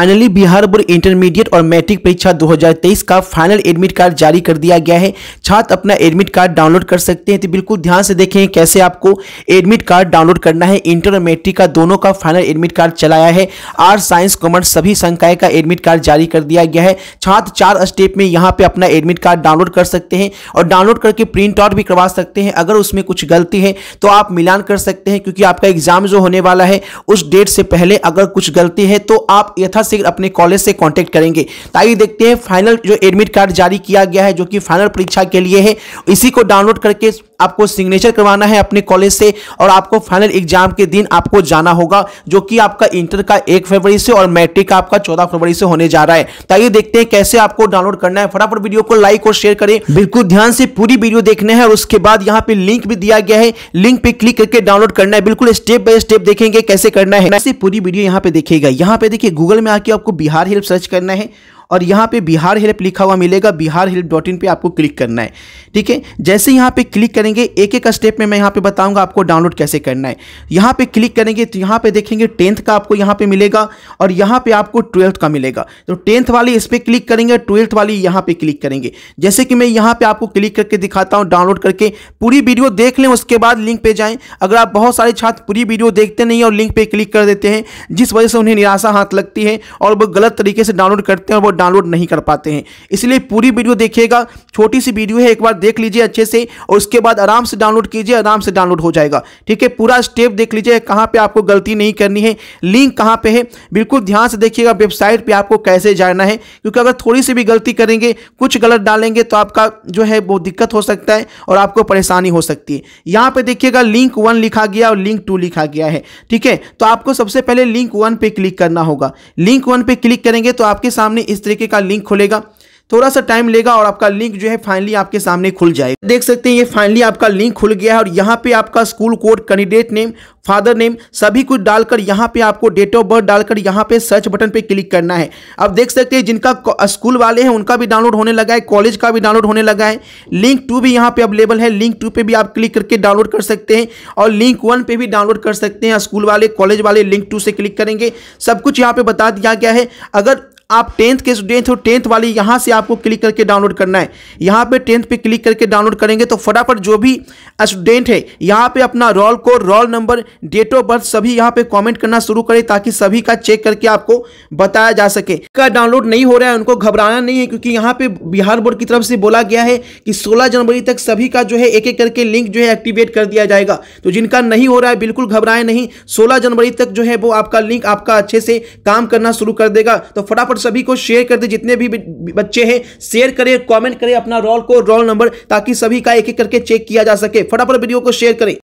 finally Bihar board intermediate और matric परीक्षा 2023 का फाइनल एडमिट कार्ड जारी कर दिया गया है छात्र अपना एडमिट कार्ड डाउनलोड कर सकते हैं तो बिल्कुल ध्यान से देखें कैसे आपको एडमिट कार्ड डाउनलोड करना है इंटर और मैट्रिक का दोनों का फाइनल एडमिट कार्ड चलाया है आर्ट साइंस कॉमर्स सभी संकाय का एडमिट कार्ड जारी कर दिया गया है छात्र चार स्टेप में यहाँ पर अपना एडमिट कार्ड डाउनलोड कर सकते हैं और डाउनलोड करके प्रिंट आउट भी करवा सकते हैं अगर उसमें कुछ गलती है तो आप मिलान कर सकते हैं क्योंकि आपका एग्जाम जो होने वाला है उस डेट से पहले अगर कुछ गलती है तो आप यथा शीघ्र अपने कॉलेज से कॉन्टैक्ट करेंगे तो आइए देखते हैं फाइनल जो एडमिट कार्ड जारी किया गया है जो कि फाइनल परीक्षा के लिए है इसी को डाउनलोड करके आपको सिग्नेचर करवाना है अपने कॉलेज से और आपको फाइनल एग्जाम के दिन आपको जाना होगा जो कि आपका इंटर का एक फरवरी से और मैट्रिक का आपका चौदह फरवरी से होने जा रहा है तो आइए देखते हैं कैसे आपको डाउनलोड करना है फटाफट वीडियो को लाइक और शेयर करें बिल्कुल ध्यान से पूरी वीडियो देखने है और उसके बाद यहाँ पे लिंक भी दिया गया है लिंक पे क्लिक करके डाउनलोड करना है बिल्कुल स्टेप बाय स्टेप देखेंगे कैसे करना है पूरी वीडियो यहाँ पे देखेगा यहाँ पे देखिए गूगल में आके आपको बिहार हेल्प सर्च करना है और यहाँ पे बिहार हेल्प लिखा हुआ मिलेगा बिहार हेल्प डॉट इन पर आपको क्लिक करना है ठीक है जैसे यहाँ पे क्लिक करेंगे एक एक स्टेप में मैं यहाँ पे बताऊँगा आपको डाउनलोड कैसे करना है यहाँ पे क्लिक करेंगे तो यहाँ पे देखेंगे टेंथ का आपको यहाँ पे मिलेगा और यहाँ पे आपको ट्वेल्थ का मिलेगा तो टेंथ वाली इस पर क्लिक करेंगे ट्वेल्थ वाली यहाँ पर क्लिक करेंगे जैसे कि मैं यहाँ पर आपको क्लिक करके दिखाता हूँ डाउनलोड करके पूरी वीडियो देख लें उसके बाद लिंक पर जाएँ अगर आप बहुत सारे छात्र पूरी वीडियो देखते नहीं और लिंक पर क्लिक कर देते हैं जिस वजह से उन्हें निराशा हाथ लगती है और वो गलत तरीके से डाउनलोड करते हैं और वो डाउनलोड नहीं कर पाते हैं इसलिए पूरी वीडियो देखिएगा छोटी सी वीडियो है एक बार देख लीजिए अच्छे से और उसके बाद आराम से डाउनलोड कीजिए आराम से डाउनलोड हो जाएगा ठीक है पूरा स्टेप देख लीजिए कहाँ पर आपको गलती नहीं करनी है लिंक कहाँ पर है बिल्कुल ध्यान से देखिएगा वेबसाइट पर आपको कैसे जाना है क्योंकि अगर थोड़ी सी भी गलती करेंगे कुछ गलत डालेंगे तो आपका जो है बहुत दिक्कत हो सकता है और आपको परेशानी हो सकती है यहाँ पर देखिएगा लिंक वन लिखा गया और लिंक टू लिखा गया है ठीक है तो आपको सबसे पहले लिंक वन पे क्लिक करना होगा लिंक वन पे क्लिक करेंगे तो आपके सामने इस तरीके का लिंक खुलेगा थोड़ा सा टाइम लेगा और आपका लिंक जो है फाइनली आपके सामने खुल जाएगा देख सकते हैं ये फाइनली आपका लिंक खुल गया है और यहाँ पे आपका school code candidate name father name सभी कुछ डालकर यहाँ पे आपको डेट ऑफ बर्थ डालकर यहाँ पे सर्च बटन पे क्लिक करना है अब देख सकते हैं जिनका स्कूल वाले हैं उनका भी डाउनलोड होने लगा है कॉलेज का भी डाउनलोड होने लगा है लिंक टू भी यहाँ पे अवेलेबल है लिंक टू पे भी आप क्लिक करके डाउनलोड कर सकते हैं और लिंक वन पे भी डाउनलोड कर सकते हैं स्कूल वाले कॉलेज वाले लिंक टू से क्लिक करेंगे सब कुछ यहाँ पे बता दिया गया है अगर आप टेंथ के स्टूडेंट हो टेंथ वाली यहां से आपको क्लिक करके डाउनलोड करना है यहां पे टेंथ पे क्लिक करके डाउनलोड करेंगे तो फटाफट जो भी स्टूडेंट है यहां पे अपना roll code roll number date of birth सभी यहाँ पे कमेंट करना शुरू करें ताकि सभी का चेक करके आपको बताया जा सके का डाउनलोड नहीं हो रहा है उनको घबराना नहीं है क्योंकि यहाँ पे बिहार बोर्ड की तरफ से बोला गया है कि सोलह जनवरी तक सभी का जो है एक एक करके लिंक जो है एक्टिवेट कर दिया जाएगा तो जिनका नहीं हो रहा है बिल्कुल घबराए नहीं सोलह जनवरी तक जो है वो आपका लिंक आपका अच्छे से काम करना शुरू कर देगा तो फटाफट सभी को शेयर कर दे जितने भी बच्चे हैं शेयर करें कॉमेंट करें अपना रोल को रोल नंबर ताकि सभी का एक एक करके चेक किया जा सके फटाफट वीडियो को शेयर करें